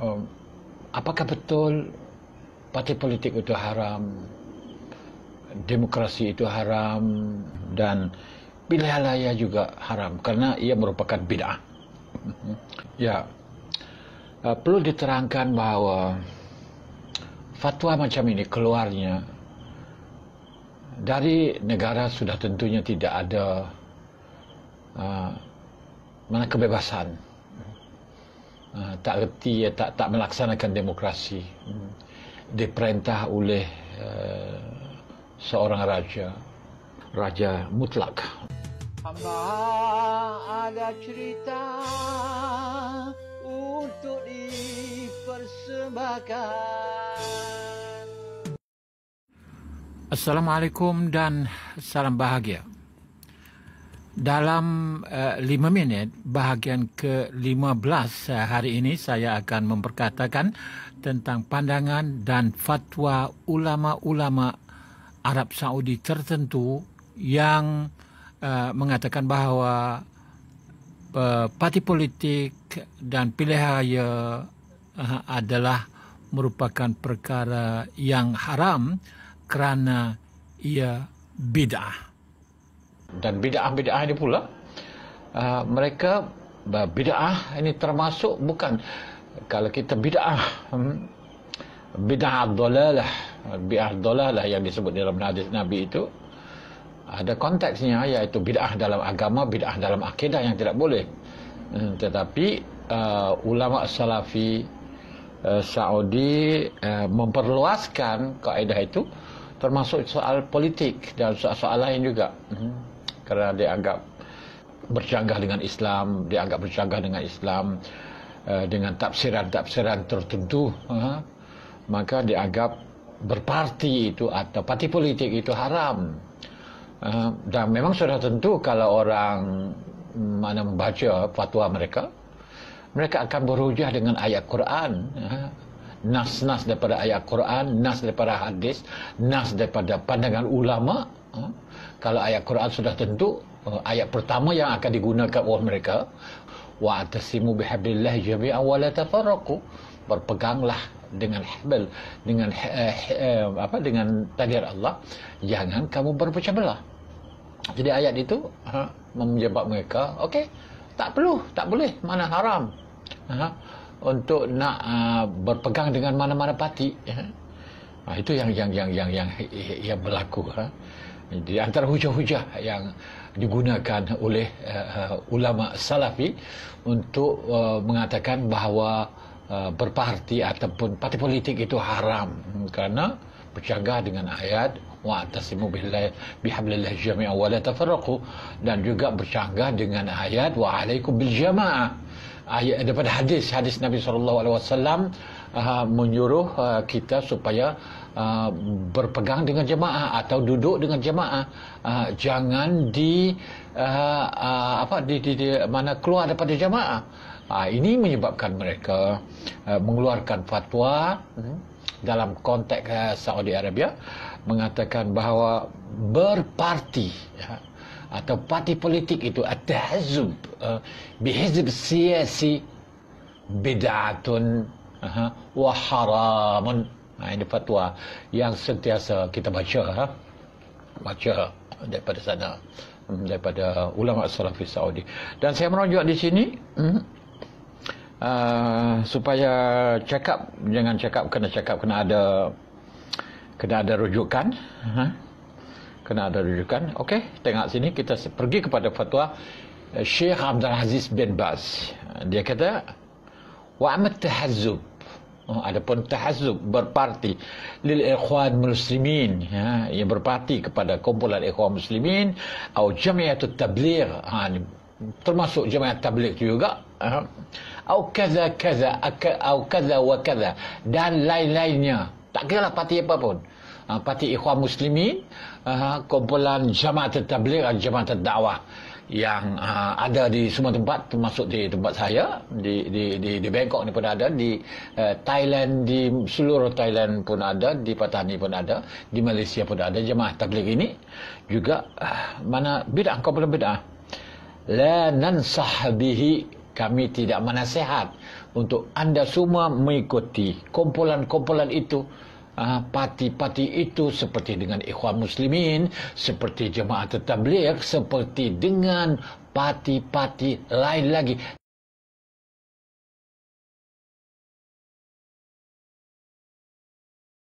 um, apakah betul parti politik itu haram demokrasi itu haram dan pilihan raya juga haram karena ia merupakan bid'ah ya uh, perlu diterangkan bahawa fatwa macam ini keluarnya dari negara sudah tentunya tidak ada uh, mana kebebasan Ah, tak reti ya, tak tak melaksanakan demokrasi hmm. diperintah oleh eh, seorang raja raja mutlak hamba ada cerita untuk dipersembahkan Assalamualaikum dan salam bahagia. Dalam eh, lima minit, bahagian ke-15 uh, eh, hari ini saya akan memperkatakan tentang pandangan dan fatwa ulama-ulama Arab Saudi tertentu yang uh, mengatakan bahawa uh, parti politik dan pilihan raya uh, adalah merupakan perkara yang haram kerana ia bid'ah dan bid'ah-bid'ah ini pula uh, mereka uh, bid'ah ini termasuk bukan kalau kita bid'ah hmm, bid'ah dolalah bid'ah dolalah yang disebut dalam hadis Nabi itu ada konteksnya iaitu bid'ah dalam agama bid'ah dalam akidah yang tidak boleh hmm, tetapi uh, ulama salafi uh, Saudi eh, memperluaskan kaedah itu termasuk soal politik dan soal-soal lain juga. Hmm kerana dianggap bercanggah dengan Islam, dianggap bercanggah dengan Islam eh, dengan tafsiran-tafsiran tertentu, eh, maka dianggap berparti itu atau parti politik itu haram. Eh, dan memang sudah tentu kalau orang mm, mana membaca fatwa mereka, mereka akan berujah dengan ayat Quran, nas-nas daripada ayat Quran, nas daripada hadis, nas daripada pandangan ulama' Hmm? kalau ayat Quran sudah tentu eh, ayat pertama yang akan digunakan oleh mereka wa atasimu bihablillah jami'an wa la tafarraqu berpeganglah dengan hebel dengan eh, eh, eh, apa dengan tadir Allah jangan kamu berpecah belah jadi ayat itu ha, menjebak mereka okey tak perlu tak boleh mana haram ha, untuk nak uh, berpegang dengan mana-mana parti ya. Ha, itu yang yang yang yang yang yang berlaku. Ha? Di antara hujah-hujah yang digunakan oleh uh, ulama salafi untuk uh, mengatakan bahawa uh, berparti ataupun parti politik itu haram kerana bercanggah dengan ayat wa atasimu billahi bihablillah jami'a wa la tafarraqu dan juga bercanggah dengan ayat wa alaikum bil ayat daripada hadis hadis Nabi sallallahu alaihi wasallam uh, menyuruh uh, kita supaya uh, berpegang dengan jemaah atau duduk dengan jemaah uh, jangan di uh, uh, apa di, di, di mana keluar daripada jemaah uh, ini menyebabkan mereka uh, mengeluarkan fatwa uh, dalam konteks uh, Saudi Arabia mengatakan bahawa berparti uh, atau parti politik itu atahzub uh, eh, bihizb siyasi bid'atun uh, wa haramun ha, ini fatwa yang sentiasa kita baca ha? baca daripada sana hmm, daripada ulama salafi Saudi dan saya merujuk di sini hmm, uh, supaya cakap jangan cakap kena cakap kena ada kena ada rujukan ha? kena ada rujukan. Okey, tengok sini kita pergi kepada fatwa eh, Syekh Abdul Aziz bin Baz. Dia kata wa amat tahazzub. Oh, ada pun tahazzub berparti lil ikhwan muslimin ya, yang berparti kepada kumpulan ikhwan muslimin atau jamiatu tabligh ha, termasuk jemaah tabligh juga atau ha. uh, kaza kaza atau kaza wa kaza dan lain-lainnya tak kira lah parti apa pun Ah, Parti Ikhwan Muslimin, uh, kumpulan Jamaat Tabligh dan Jamaat Dakwah yang uh, ada di semua tempat termasuk di tempat saya di di di, di Bangkok ni pun ada di uh, Thailand di seluruh Thailand pun ada di Patani pun ada di Malaysia pun ada jemaah tabligh ini juga uh, mana bidah kau belum bidah la nansah bihi kami tidak menasihat untuk anda semua mengikuti kumpulan-kumpulan itu Ah, parti-parti itu seperti dengan ikhwan muslimin, seperti jemaah tetabligh, seperti dengan parti-parti lain lagi.